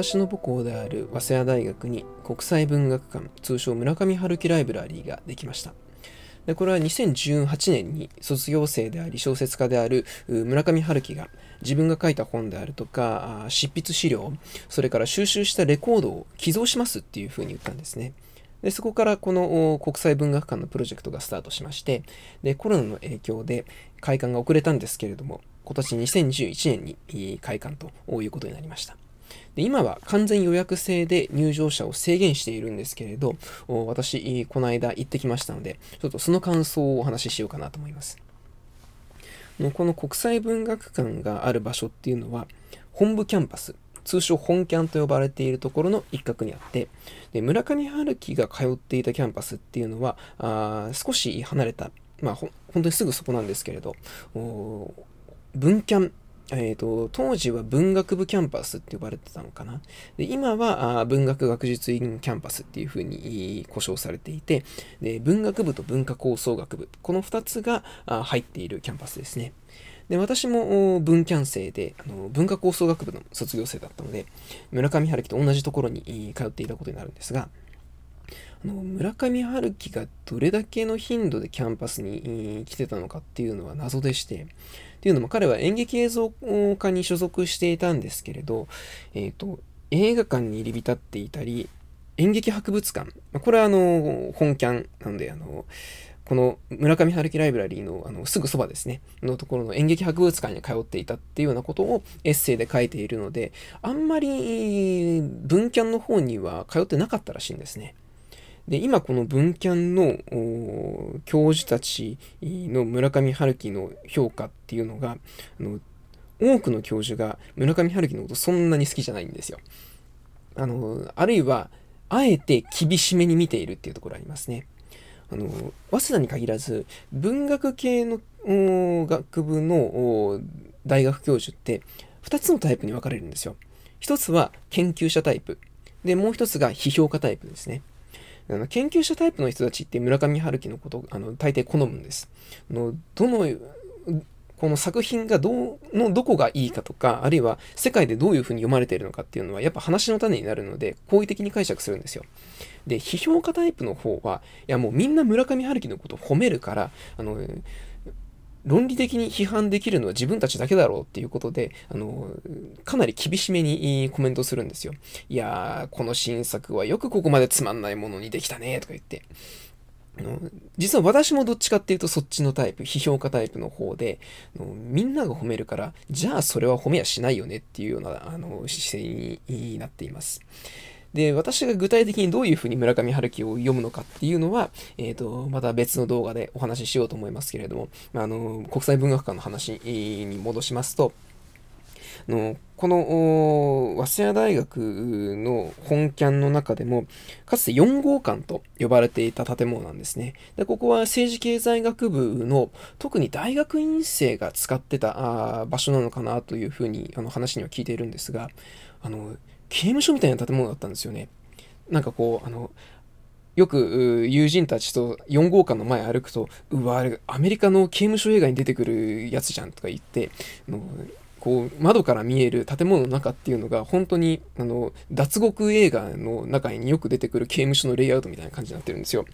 私の母校である早稲田大学に国際文学館通称村上春樹ライブラリーができましたでこれは2018年に卒業生であり小説家である村上春樹が自分が書いた本であるとか執筆資料それから収集したレコードを寄贈しますっていうふうに言ったんですねでそこからこの国際文学館のプロジェクトがスタートしましてでコロナの影響で開館が遅れたんですけれども今年2011年に開館ということになりましたで今は完全予約制で入場者を制限しているんですけれど、私、この間行ってきましたので、ちょっとその感想をお話ししようかなと思います。この国際文学館がある場所っていうのは、本部キャンパス通称本キャンと呼ばれているところの一角にあってで村上春樹が通っていたキャンパスっていうのはあ少し離れたまあほ本当にすぐそこなんですけれど文キャンえーと、当時は文学部キャンパスって呼ばれてたのかな。で今はあ文学学術院キャンパスっていうふうに呼称されていてで、文学部と文化構想学部、この2つがあ入っているキャンパスですね。で私も文キャン生であの文化構想学部の卒業生だったので、村上春樹と同じところに通っていたことになるんですが、村上春樹がどれだけの頻度でキャンパスに来てたのかっていうのは謎でして、っていうのも彼は演劇映像科に所属していたんですけれど、えー、と、映画館に入り浸っていたり、演劇博物館、これはあの、本キャンなので、あの、この村上春樹ライブラリーのあのすぐそばですね、のところの演劇博物館に通っていたっていうようなことをエッセイで書いているので、あんまり文キャンの方には通ってなかったらしいんですね。で、今この文キャンの教授たちの村上春樹の評価っていうのが、あの多くの教授が村上春樹のことそんなに好きじゃないんですよ。あの、あるいは、あえて厳しめに見ているっていうところありますね。あの、早稲田に限らず、文学系の学部の大学教授って、2つのタイプに分かれるんですよ。1つは研究者タイプ。で、もう1つが批評家タイプですね。あの研究者タイプの人たちって村上春樹のことあの大抵好むんです。のどのこの作品がどうのどこがいいかとかあるいは世界でどういうふうに読まれているのかっていうのはやっぱ話の種になるので好意的に解釈するんですよ。で批評家タイプの方はいやもうみんな村上春樹のことを褒めるからあの論理的に批判できるのは自分たちだけだろうっていうことで、あの、かなり厳しめにコメントするんですよ。いやー、この新作はよくここまでつまんないものにできたね、とか言って。あの実は私もどっちかっていうとそっちのタイプ、批評家タイプの方であの、みんなが褒めるから、じゃあそれは褒めやしないよねっていうようなあの姿勢になっています。で、私が具体的にどういうふうに村上春樹を読むのかっていうのは、えっ、ー、と、また別の動画でお話ししようと思いますけれども、あの、国際文学館の話に戻しますと、のこの早稲田大学の本キャンの中でもかつて4号館と呼ばれていた建物なんですねでここは政治経済学部の特に大学院生が使ってた場所なのかなというふうにあの話には聞いているんですがあの刑務所みたいな建物だったんですよね。なんかこう、あの、よく友人たちと4号館の前歩くと、うわ、あれ、アメリカの刑務所映画に出てくるやつじゃんとか言って、のこう窓から見える建物の中っていうのが本当にあの脱獄映画の中によく出てくる刑務所のレイアウトみたいな感じになってるんですよ。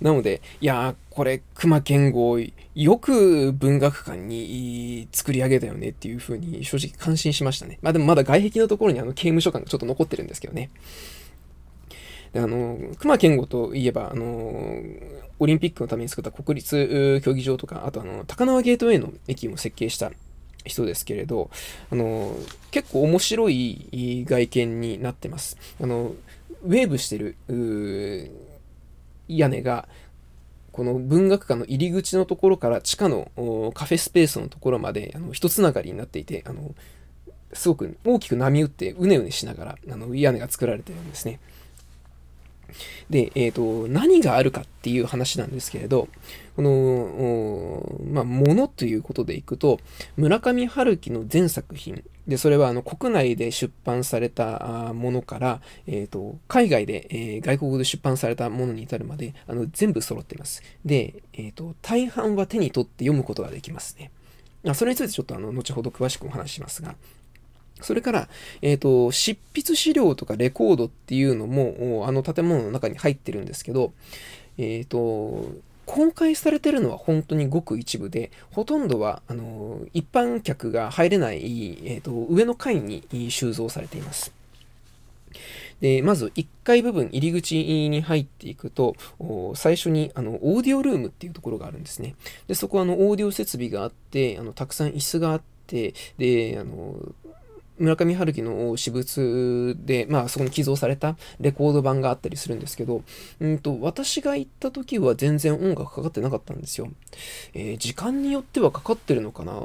なので、いやこれ、熊健吾、よく文学館に作り上げたよねっていうふうに正直感心しましたね。まあでもまだ外壁のところにあの刑務所感がちょっと残ってるんですけどね。であの熊健吾といえばあのオリンピックのために作った国立競技場とかあとあの高輪ゲートウェイの駅も設計した人ですけれどあの結構面白い外見になってます。あのウェーブしてる屋根がこの文学館の入り口のところから地下のカフェスペースのところまであの一つながりになっていてあのすごく大きく波打ってうねうねしながらあの屋根が作られてるんですね。で、えっ、ー、と、何があるかっていう話なんですけれど、この、まあ、ものということでいくと、村上春樹の全作品、で、それはあの国内で出版されたものから、えっ、ー、と、海外で、えー、外国で出版されたものに至るまで、あの、全部揃っています。で、えっ、と、大半は手に取って読むことができますね。それについてちょっとあの後ほど詳しくお話しますが、それから、えっ、ー、と、執筆資料とかレコードっていうのも、あの建物の中に入ってるんですけど、えっ、ー、と、公開されてるのは本当にごく一部で、ほとんどは、あの、一般客が入れない、えっ、ー、と、上の階に収蔵されています。で、まず1階部分入り口に入っていくと、最初にあのオーディオルームっていうところがあるんですね。で、そこはあのオーディオ設備があって、あのたくさん椅子があって、で、あの、村上春樹の私物で、まあ、そこに寄贈されたレコード版があったりするんですけど、うんと、私が行った時は全然音楽かかってなかったんですよ。えー、時間によってはかかってるのかな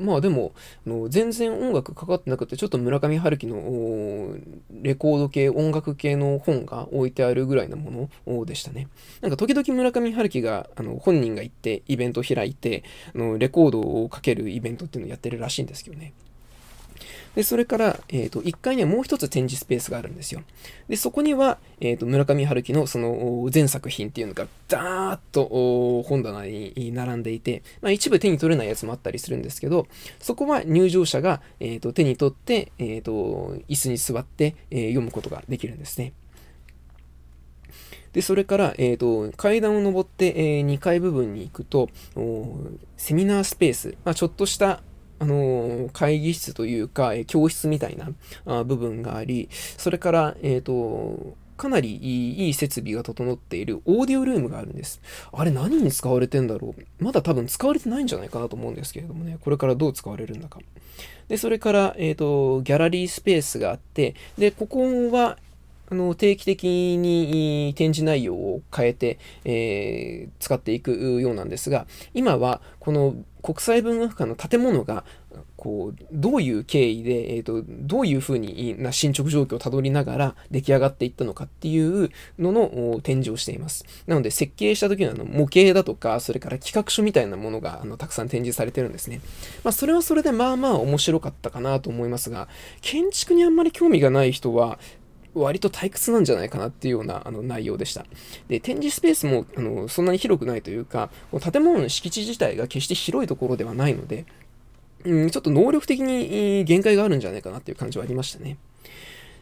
まあでも、の全然音楽かかってなくて、ちょっと村上春樹のレコード系、音楽系の本が置いてあるぐらいのものでしたね。なんか時々村上春樹が、あの、本人が行ってイベント開いて、あのレコードをかけるイベントっていうのをやってるらしいんですけどね。で、それから、えっ、ー、と、1階にはもう一つ展示スペースがあるんですよ。で、そこには、えっ、ー、と、村上春樹のその全作品っていうのが、ダーッと本棚に並んでいて、まあ、一部手に取れないやつもあったりするんですけど、そこは入場者が、えっ、ー、と、手に取って、えっ、と、椅子に座って、え読むことができるんですね。で、それから、えっ、ー、と、階段を上って、えー、2階部分に行くと、セミナースペース、まあ、ちょっとした、あの会議室というか、え教室みたいなあ部分があり、それから、えっ、ー、と、かなりいい設備が整っているオーディオルームがあるんです。あれ何に使われてんだろうまだ多分使われてないんじゃないかなと思うんですけれどもね、これからどう使われるんだか。で、それから、えっ、ー、と、ギャラリースペースがあって、で、ここは、あの、定期的に展示内容を変えて、えー、使っていくようなんですが、今は、この国際文学館の建物が、こう、どういう経緯で、えっ、ー、と、どういうふうにな進捗状況をたどりながら出来上がっていったのかっていうのの展示をしています。なので、設計した時のあの模型だとか、それから企画書みたいなものがあのたくさん展示されてるんですね。まあ、それはそれでまあまあ面白かったかなと思いますが、建築にあんまり興味がない人は、割と退屈なんじゃないかなっていうようなあの内容でした。で、展示スペースもあのそんなに広くないというか、建物の敷地自体が決して広いところではないので、うん、ちょっと能力的に限界があるんじゃないかなっていう感じはありましたね。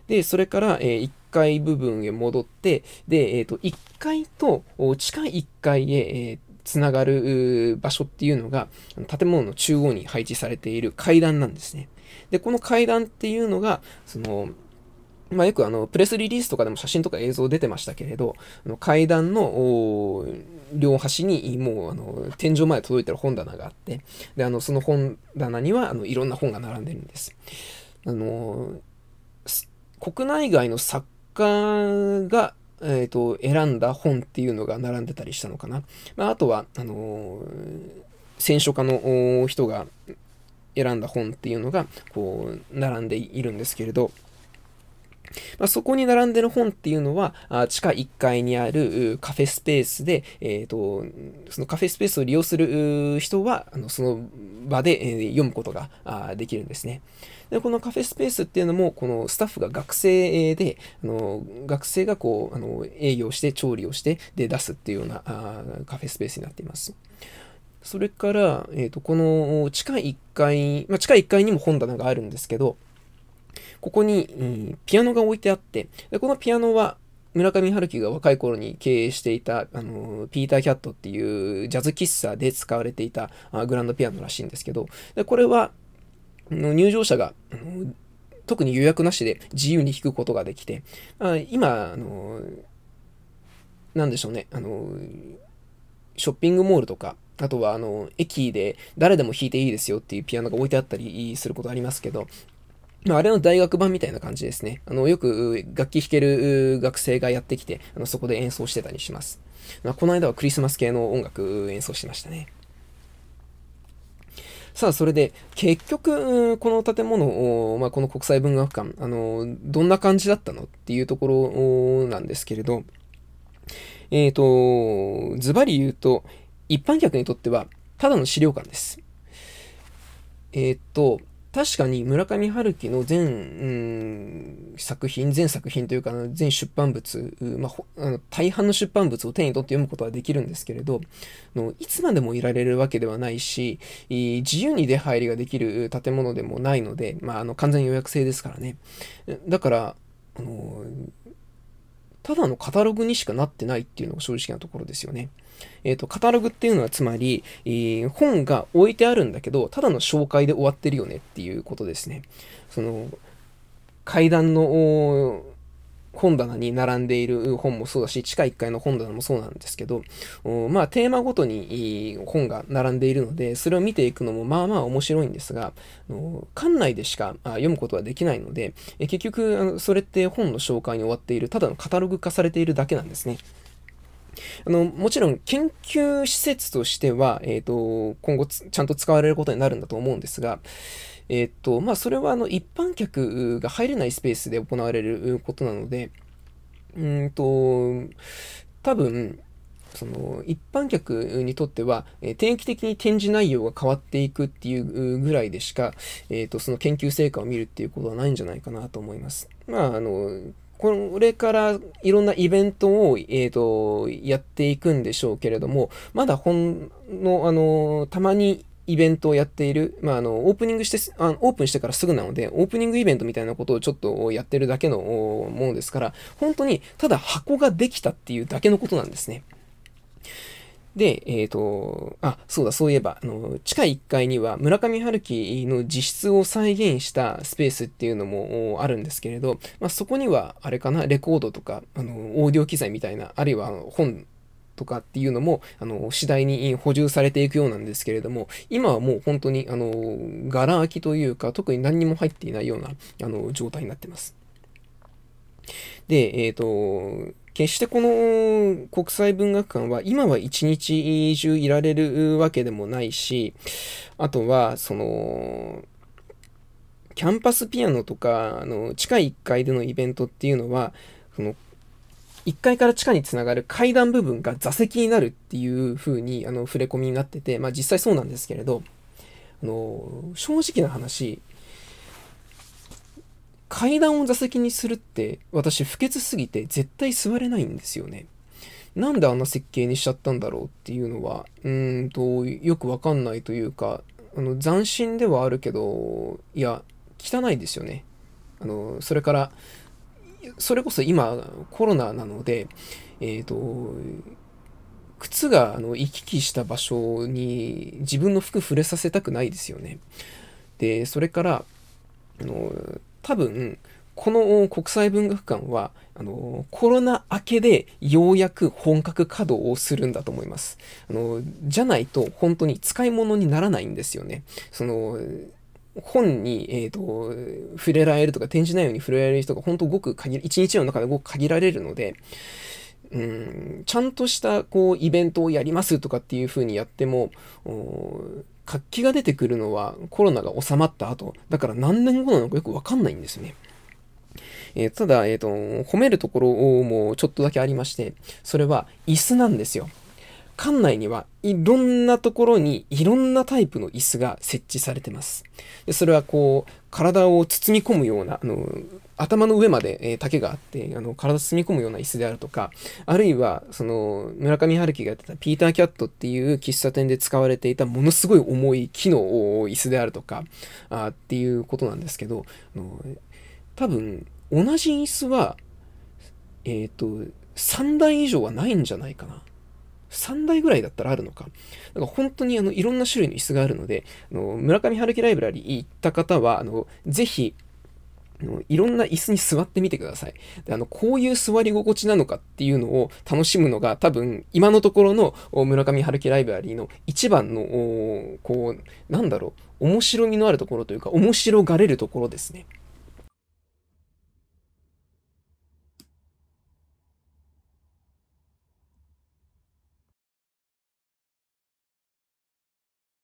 で、それから、えー、1階部分へ戻って、で、えっ、ー、と、1階と地下1階へ、えー、つながる場所っていうのが、建物の中央に配置されている階段なんですね。で、この階段っていうのが、その、まあ、よくあのプレスリリースとかでも写真とか映像出てましたけれど、あの階段の両端にもうあの天井まで届いてる本棚があって、であのその本棚にはあのいろんな本が並んでるんです。あの国内外の作家が、えーと、選んだ本っていうのが並んでたりしたのかな。まあ、あとはあの選書家の人が選んだ本っていうのがこう並んでいるんですけれど、まあ、そこに並んでる本っていうのは、あ地下1階にあるカフェスペースで、えーと、そのカフェスペースを利用する人は、あのその場で、えー、読むことができるんですね。でこのカフェスペースっていうのも、このスタッフが学生で、あの学生がこうあの営業して調理をしてで出すっていうようなあカフェスペースになっています。それから、えーと、この地下1階、まあ、地下1階にも本棚があるんですけど、ここに、うん、ピアノが置いてあって、でこのピアノは村上春樹が若い頃に経営していた、あの、ピーター・キャットっていうジャズ喫茶で使われていたあグランドピアノらしいんですけど、でこれは、入場者が、特に予約なしで自由に弾くことができて、あ今、あの、なんでしょうね、あの、ショッピングモールとか、あとは、あの、駅で誰でも弾いていいですよっていうピアノが置いてあったりすることありますけど、まあ、あれの大学版みたいな感じですね。あの、よく楽器弾ける学生がやってきて、あのそこで演奏してたりします。まあ、この間はクリスマス系の音楽演奏しましたね。さあ、それで、結局、この建物を、まあ、この国際文学館、あの、どんな感じだったのっていうところなんですけれど、えっ、ー、と、ズバリ言うと、一般客にとっては、ただの資料館です。えっ、ー、と、確かに村上春樹の全、うん、作品、全作品というか、全出版物、まあ、あの大半の出版物を手に取って読むことはできるんですけれど、のいつまでもいられるわけではないし、自由に出入りができる建物でもないので、まあ、あの完全予約制ですからね。だから、あのただのカタログにしかなってないっていうのが正直なところですよね。えっ、ー、と、カタログっていうのはつまり、えー、本が置いてあるんだけど、ただの紹介で終わってるよねっていうことですね。その、階段の本棚に並んでいる本もそうだし、地下1階の本棚もそうなんですけど、まあテーマごとに本が並んでいるので、それを見ていくのもまあまあ面白いんですが、館内でしか読むことはできないので、結局それって本の紹介に終わっている、ただのカタログ化されているだけなんですね。あの、もちろん研究施設としては、えっ、ー、と、今後ちゃんと使われることになるんだと思うんですが、えっ、ー、と、まあ、それはあの、一般客が入れないスペースで行われることなので、うんと、多分、その一般客にとっては、え定期的に展示内容が変わっていくっていうぐらいでしか、えーと、とその研究成果を見るっていうことはないんじゃないかなと思います。まあ、あのこれからいろんなイベントを、えーと、やっていくんでしょうけれども、まだほんの、あの、たまにイベントをやっている、まあ、あの、オープニングして、あオープンしてからすぐなので、オープニングイベントみたいなことをちょっとやってるだけのものですから、本当にただ箱ができたっていうだけのことなんですね。で、えっ、ー、と、あ、そうだ、そういえば、あの、地下1階には村上春樹の自室を再現したスペースっていうのもあるんですけれど、まあ、そこには、あれかな、レコードとか、あの、オーディオ機材みたいな、あるいは本とかっていうのも、あの、次第に補充されていくようなんですけれども、今はもう本当に、あの、柄空きというか、特に何にも入っていないような、あの、状態になってます。で、えっ、ー、と、決してこの国際文学館は今は一日中いられるわけでもないし、あとは、その、キャンパスピアノとか、あの、地下1階でのイベントっていうのは、その、1階から地下につながる階段部分が座席になるっていう風に、あの、触れ込みになってて、まあ実際そうなんですけれど、あの、正直な話、階段を座席にするって私不潔すぎて絶対座れないんですよね。なんであんな設計にしちゃったんだろうっていうのは、うーんと、よくわかんないというか、あの、斬新ではあるけど、いや、汚いですよね。あの、それから、それこそ今、コロナなので、えっ、ー、と、靴があの行き来した場所に自分の服触れさせたくないですよね。で、それから、あの、多分、この国際文学館は、あの、コロナ明けでようやく本格稼働をするんだと思います。あの、じゃないと本当に使い物にならないんですよね。その、本に、えーと、触れられるとか展示内容に触れられる人が本当ごく限一日の中でごく限られるので、うん、ちゃんとしたこうイベントをやりますとかっていう風にやっても活気が出てくるのはコロナが収まった後、だから何年後なのかよくわかんないんですよね。えー、ただ、えっ、ー、と、褒めるところもちょっとだけありまして、それは椅子なんですよ。館内にはいろんなところにいろんなタイプの椅子が設置されてます。でそれはこう、体を包み込むような、あの、頭の上まで、えー、竹があって、あの、体包み込むような椅子であるとか、あるいは、その、村上春樹がやってたピーター・キャットっていう喫茶店で使われていたものすごい重い木の椅子であるとか、あっていうことなんですけど、あの多分、同じ椅子は、えっ、ー、と、3台以上はないんじゃないかな。3台ぐらいだったらあるのか。なんか本当にあのいろんな種類の椅子があるので、あの村上春樹ライブラリー行った方は、あのぜひ、いろんな椅子に座ってみてください。であの、こういう座り心地なのかっていうのを楽しむのが多分今のところの村上春樹ライブラリーの一番の、こう、なんだろう、面白みのあるところというか、面白がれるところですね。